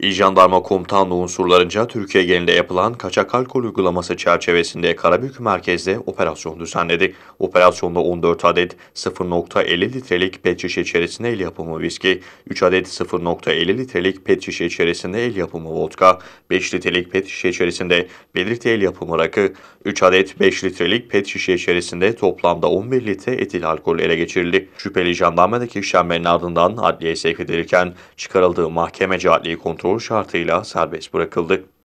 İl Jandarma Komutanlığı unsurlarınca Türkiye genelinde yapılan kaçak alkol uygulaması çerçevesinde Karabük merkezde operasyon düzenledi. Operasyonda 14 adet 0.50 litrelik pet şişe içerisinde el yapımı viski, 3 adet 0.50 litrelik pet şişe içerisinde el yapımı vodka, 5 litrelik pet şişe içerisinde belirti el yapımı rakı, 3 adet 5 litrelik pet şişe içerisinde toplamda 11 litre etil alkol ele geçirildi. Şüpheli jandarmadaki işlemlerin ardından adliyeye sevk edilirken çıkarıldığı mahkemece adliyi kontrol soru şartıyla serbest bırakıldı.